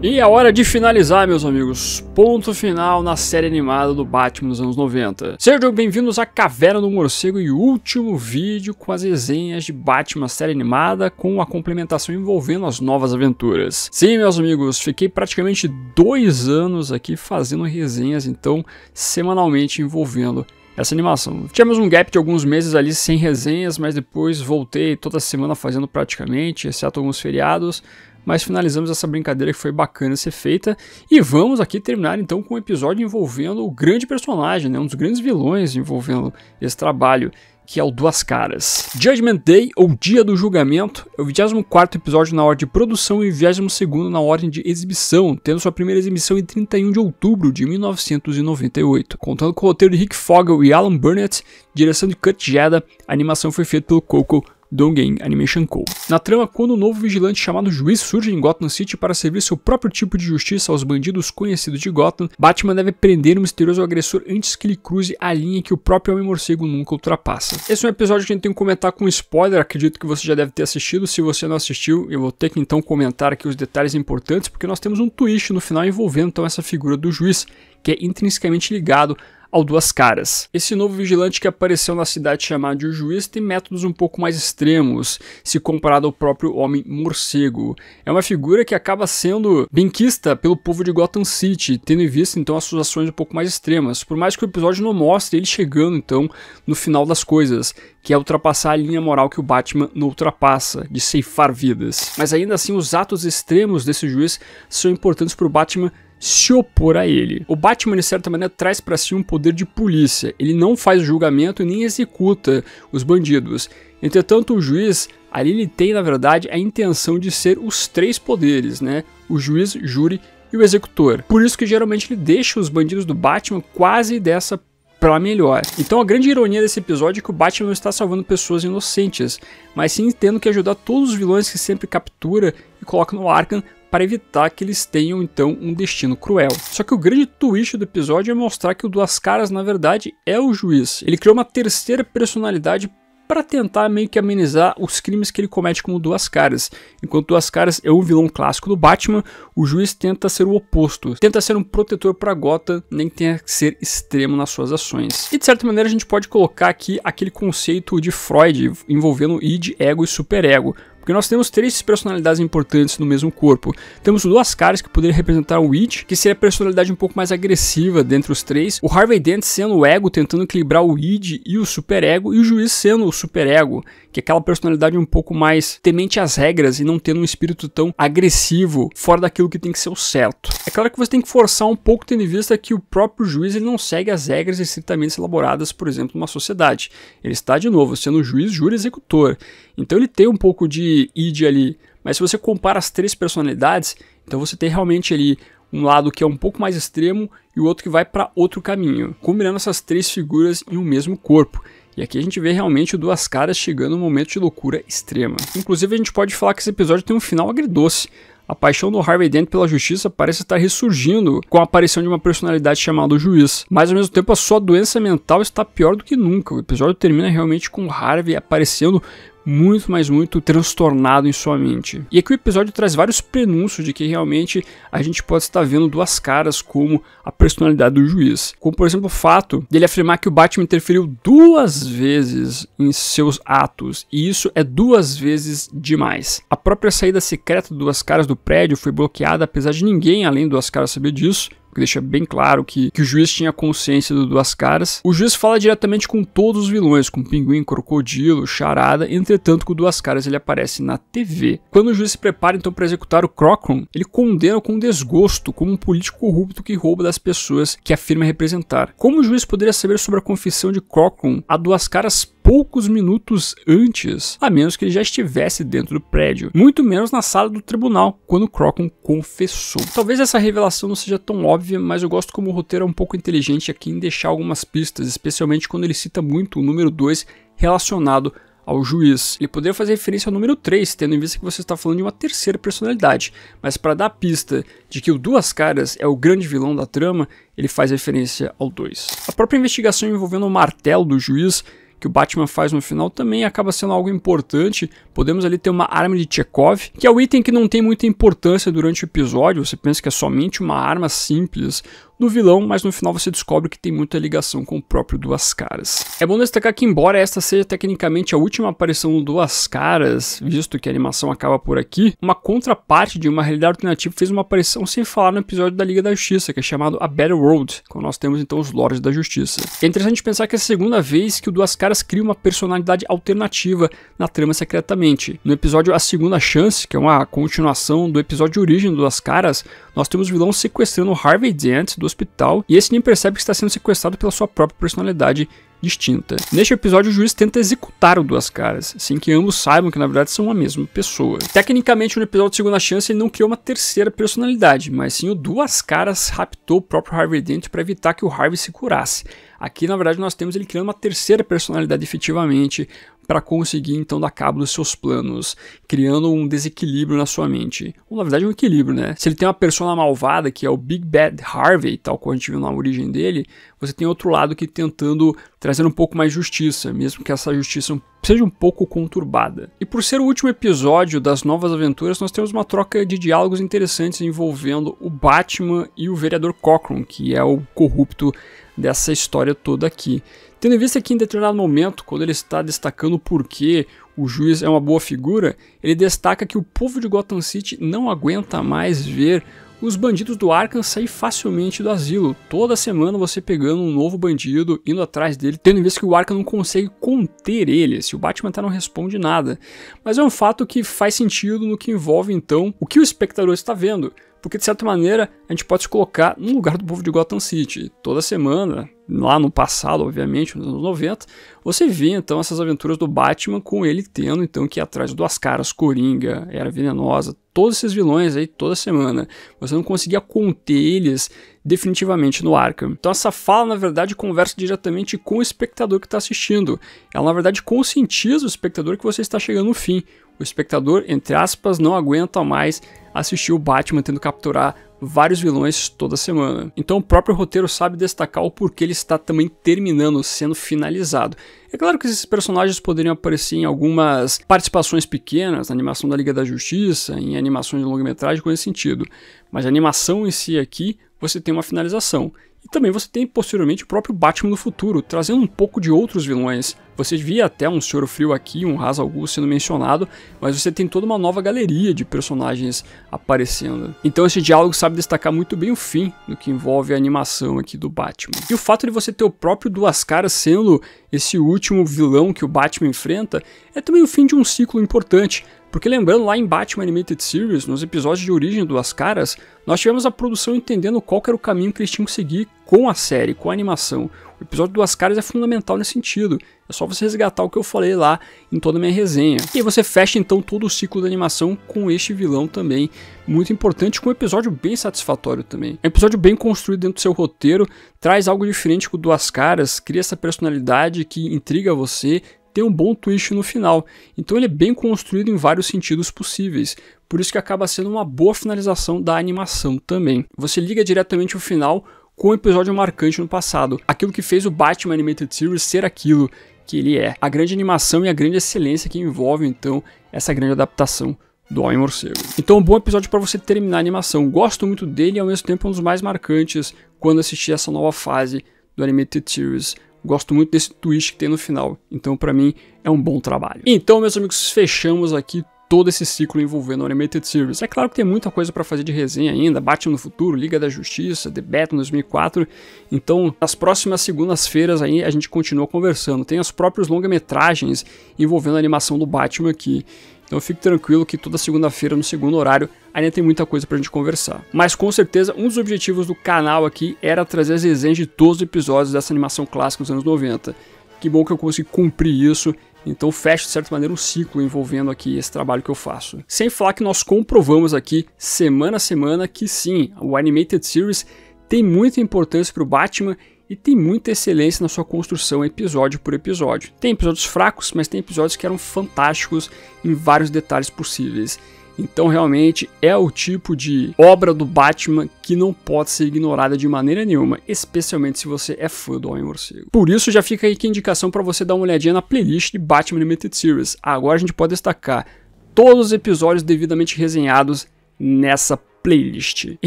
E é hora de finalizar, meus amigos. Ponto final na série animada do Batman dos anos 90. Sejam bem-vindos à Caverna do Morcego e último vídeo com as resenhas de Batman série animada com a complementação envolvendo as novas aventuras. Sim, meus amigos, fiquei praticamente dois anos aqui fazendo resenhas, então, semanalmente envolvendo essa animação. Tivemos um gap de alguns meses ali sem resenhas, mas depois voltei toda semana fazendo praticamente, exceto alguns feriados mas finalizamos essa brincadeira que foi bacana ser feita. E vamos aqui terminar então com um episódio envolvendo o grande personagem, né, um dos grandes vilões envolvendo esse trabalho, que é o Duas Caras. Judgment Day, ou Dia do Julgamento, é o 24 episódio na ordem de produção e 22 na ordem de exibição, tendo sua primeira exibição em 31 de outubro de 1998. Contando com o roteiro de Rick Fogel e Alan Burnett, direção de Kurt Jedda, a animação foi feita pelo Coco Dongen Animation Co. Na trama, quando um novo vigilante chamado Juiz surge em Gotham City para servir seu próprio tipo de justiça aos bandidos conhecidos de Gotham, Batman deve prender o misterioso agressor antes que ele cruze a linha que o próprio Homem-Morcego nunca ultrapassa. Esse é um episódio que a gente tem que comentar com spoiler, acredito que você já deve ter assistido, se você não assistiu, eu vou ter que então comentar aqui os detalhes importantes, porque nós temos um twist no final envolvendo então essa figura do Juiz, que é intrinsecamente ligado ao Duas Caras. Esse novo vigilante que apareceu na cidade chamada de O Juiz tem métodos um pouco mais extremos, se comparado ao próprio Homem Morcego. É uma figura que acaba sendo benquista pelo povo de Gotham City, tendo em vista então as suas ações um pouco mais extremas, por mais que o episódio não mostre ele chegando então no final das coisas, que é ultrapassar a linha moral que o Batman não ultrapassa, de ceifar vidas. Mas ainda assim os atos extremos desse juiz são importantes para o Batman se opor a ele. O Batman, de certa maneira, traz para si um poder de polícia. Ele não faz julgamento nem executa os bandidos. Entretanto, o juiz ali ele tem, na verdade, a intenção de ser os três poderes, né? O juiz, júri e o executor. Por isso que geralmente ele deixa os bandidos do Batman quase dessa para melhor. Então a grande ironia desse episódio é que o Batman não está salvando pessoas inocentes, mas sim tendo que ajudar todos os vilões que sempre captura e coloca no Arkham para evitar que eles tenham então um destino cruel. Só que o grande twist do episódio é mostrar que o Duas Caras na verdade é o juiz. Ele criou uma terceira personalidade para tentar meio que amenizar os crimes que ele comete como Duas Caras. Enquanto Duas Caras é o vilão clássico do Batman, o juiz tenta ser o oposto, tenta ser um protetor para Gotham, nem tenha que ser extremo nas suas ações. E de certa maneira a gente pode colocar aqui aquele conceito de Freud envolvendo id, ego e superego porque nós temos três personalidades importantes no mesmo corpo. Temos Duas Caras, que poderiam representar o id que seria a personalidade um pouco mais agressiva dentre os três, o Harvey Dent sendo o ego, tentando equilibrar o id e o superego, e o juiz sendo o superego, que é aquela personalidade um pouco mais temente às regras e não tendo um espírito tão agressivo, fora daquilo que tem que ser o certo. É claro que você tem que forçar um pouco, tendo em vista que o próprio juiz ele não segue as regras estritamente elaboradas, por exemplo, numa sociedade. Ele está, de novo, sendo juiz, júri executor. Então ele tem um pouco de id ali, mas se você compara as três personalidades, então você tem realmente ali um lado que é um pouco mais extremo e o outro que vai para outro caminho, combinando essas três figuras em um mesmo corpo. E aqui a gente vê realmente o Duas Caras chegando num momento de loucura extrema. Inclusive a gente pode falar que esse episódio tem um final agridoce. A paixão do Harvey Dent pela justiça parece estar ressurgindo com a aparição de uma personalidade chamada o juiz, mas ao mesmo tempo a sua doença mental está pior do que nunca. O episódio termina realmente com Harvey aparecendo muito, mas muito transtornado em sua mente. E aqui o episódio traz vários prenúncios de que realmente a gente pode estar vendo duas caras como a personalidade do juiz. Como, por exemplo, o fato dele afirmar que o Batman interferiu duas vezes em seus atos, e isso é duas vezes demais. A própria saída secreta do Duas Caras do prédio foi bloqueada, apesar de ninguém além do Duas Caras saber disso, que deixa bem claro que, que o juiz tinha consciência do Duas Caras. O juiz fala diretamente com todos os vilões, com Pinguim, Crocodilo, Charada, entretanto com o Duas Caras ele aparece na TV. Quando o juiz se prepara então para executar o Crocron, ele condena com desgosto como um político corrupto que rouba das pessoas que afirma representar. Como o juiz poderia saber sobre a confissão de Crocron a Duas Caras poucos minutos antes, a menos que ele já estivesse dentro do prédio, muito menos na sala do tribunal, quando Crocon confessou. Talvez essa revelação não seja tão óbvia óbvia, mas eu gosto como o roteiro é um pouco inteligente aqui em deixar algumas pistas, especialmente quando ele cita muito o número 2 relacionado ao juiz. Ele poderia fazer referência ao número 3, tendo em vista que você está falando de uma terceira personalidade, mas para dar a pista de que o Duas Caras é o grande vilão da trama, ele faz referência ao 2. A própria investigação envolvendo o martelo do juiz que o Batman faz no final também acaba sendo algo importante. Podemos ali ter uma arma de Chekhov, que é o um item que não tem muita importância durante o episódio, você pensa que é somente uma arma simples do vilão, mas no final você descobre que tem muita ligação com o próprio Duas Caras. É bom destacar que embora esta seja tecnicamente a última aparição do Duas Caras, visto que a animação acaba por aqui, uma contraparte de uma realidade alternativa fez uma aparição sem falar no episódio da Liga da Justiça, que é chamado A Better World, quando nós temos então os Lords da Justiça. É interessante pensar que é a segunda vez que o Duas Caras cria uma personalidade alternativa na trama secretamente. No episódio A Segunda Chance, que é uma continuação do episódio de origem do Duas Caras, nós temos o vilão sequestrando Harvey Dent do hospital e esse nem percebe que está sendo sequestrado pela sua própria personalidade distinta. Neste episódio, o juiz tenta executar o Duas Caras, sem que ambos saibam que na verdade são a mesma pessoa. Tecnicamente, no episódio Segunda Chance, ele não criou uma terceira personalidade, mas sim o Duas Caras raptou o próprio Harvey Dent para evitar que o Harvey se curasse. Aqui, na verdade, nós temos ele criando uma terceira personalidade efetivamente para conseguir então dar cabo dos seus planos, criando um desequilíbrio na sua mente. Ou na verdade, um equilíbrio, né? Se ele tem uma persona malvada, que é o Big Bad Harvey, tal como a gente viu na origem dele, você tem outro lado que tentando trazer um pouco mais justiça, mesmo que essa justiça seja um pouco conturbada. E por ser o último episódio das novas aventuras, nós temos uma troca de diálogos interessantes envolvendo o Batman e o vereador Cochrane, que é o corrupto dessa história toda aqui. Tendo em vista que em determinado momento, quando ele está destacando por que o juiz é uma boa figura, ele destaca que o povo de Gotham City não aguenta mais ver os bandidos do Arkham saem facilmente do asilo. Toda semana você pegando um novo bandido, indo atrás dele, tendo em vista que o Arkham não consegue conter ele. Se o Batman até tá, não responde nada. Mas é um fato que faz sentido no que envolve então o que o espectador está vendo porque de certa maneira a gente pode se colocar no lugar do povo de Gotham City. Toda semana, lá no passado, obviamente, nos anos 90, você vê então essas aventuras do Batman com ele tendo então que ir atrás do ascaras Caras, Coringa, Era Venenosa, todos esses vilões aí toda semana. Você não conseguia conter eles definitivamente no Arkham. Então essa fala, na verdade, conversa diretamente com o espectador que está assistindo. Ela, na verdade, conscientiza o espectador que você está chegando no fim. O espectador, entre aspas, não aguenta mais assistir o Batman tendo capturar vários vilões toda semana. Então o próprio roteiro sabe destacar o porquê ele está também terminando, sendo finalizado. É claro que esses personagens poderiam aparecer em algumas participações pequenas, na animação da Liga da Justiça, em animações de longa-metragem, com esse sentido. Mas a animação em si aqui, você tem uma finalização. E também você tem posteriormente o próprio Batman do futuro, trazendo um pouco de outros vilões. Você via até um Senhor Frio aqui, um Ra's al sendo mencionado, mas você tem toda uma nova galeria de personagens aparecendo. Então esse diálogo sabe destacar muito bem o fim do que envolve a animação aqui do Batman. E o fato de você ter o próprio Duas Caras sendo esse último vilão que o Batman enfrenta é também o fim de um ciclo importante, porque lembrando, lá em Batman Animated Series, nos episódios de origem do As Caras, nós tivemos a produção entendendo qual era o caminho que eles tinham que seguir com a série, com a animação. O episódio do As Caras é fundamental nesse sentido. É só você resgatar o que eu falei lá em toda a minha resenha. E aí você fecha então todo o ciclo da animação com este vilão também. Muito importante, com um episódio bem satisfatório também. É um episódio bem construído dentro do seu roteiro, traz algo diferente com o do As Caras, cria essa personalidade que intriga você, tem um bom twist no final. Então ele é bem construído em vários sentidos possíveis. Por isso que acaba sendo uma boa finalização da animação também. Você liga diretamente o final com um episódio marcante no passado, aquilo que fez o Batman Animated Series ser aquilo que ele é. A grande animação e a grande excelência que envolve então essa grande adaptação do Homem Morcego. Então, um bom episódio para você terminar a animação. Gosto muito dele e ao mesmo tempo é um dos mais marcantes quando assisti essa nova fase do Animated Series Gosto muito desse twist que tem no final. Então, para mim, é um bom trabalho. Então, meus amigos, fechamos aqui todo esse ciclo envolvendo o Animated Series. É claro que tem muita coisa para fazer de resenha ainda, Batman no Futuro, Liga da Justiça, The Batman 2004. Então, nas próximas segundas-feiras aí a gente continua conversando. Tem as próprios longa-metragens envolvendo a animação do Batman aqui. Então fique tranquilo que toda segunda-feira no segundo horário ainda tem muita coisa pra gente conversar. Mas com certeza, um dos objetivos do canal aqui era trazer as resenhas de todos os episódios dessa animação clássica dos anos 90. Que bom que eu consegui cumprir isso então fecha, de certa maneira, um ciclo envolvendo aqui esse trabalho que eu faço. Sem falar que nós comprovamos aqui, semana a semana, que sim, o Animated Series tem muita importância para o Batman e tem muita excelência na sua construção episódio por episódio. Tem episódios fracos, mas tem episódios que eram fantásticos em vários detalhes possíveis. Então, realmente é o tipo de obra do Batman que não pode ser ignorada de maneira nenhuma, especialmente se você é fã do Homem Morcego. Por isso, já fica aí que a indicação para você dar uma olhadinha na playlist de Batman Limited Series. Agora a gente pode destacar todos os episódios devidamente resenhados nessa playlist. E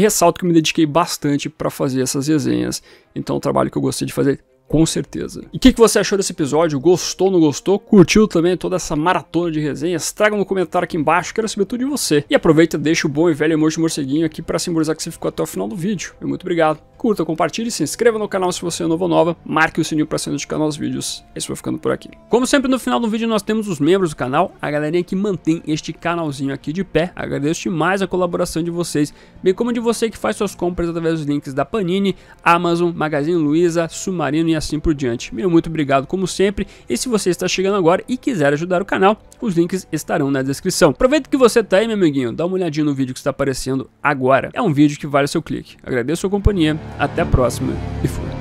ressalto que eu me dediquei bastante para fazer essas resenhas, então o é trabalho que eu gostei de fazer com certeza. E o que, que, você achou desse episódio? Gostou, não gostou? Curtiu também toda essa maratona de resenhas? Traga no comentário aqui embaixo, quero saber tudo de você. E aproveita, deixa o bom e velho emoji morceguinho aqui para simbolizar que você ficou até o final do vídeo. muito obrigado curta, compartilhe, se inscreva no canal se você é novo ou nova, marque o sininho para ser notificado aos vídeos. isso vou ficando por aqui. Como sempre no final do vídeo nós temos os membros do canal, a galerinha que mantém este canalzinho aqui de pé. Agradeço demais a colaboração de vocês, bem como de você que faz suas compras através dos links da Panini, Amazon, Magazine Luiza, Submarino e assim por diante. Meu muito obrigado como sempre e se você está chegando agora e quiser ajudar o canal, os links estarão na descrição. Aproveita que você está aí meu amiguinho, dá uma olhadinha no vídeo que está aparecendo agora. É um vídeo que vale o seu clique. Agradeço a sua companhia até a próxima e fui.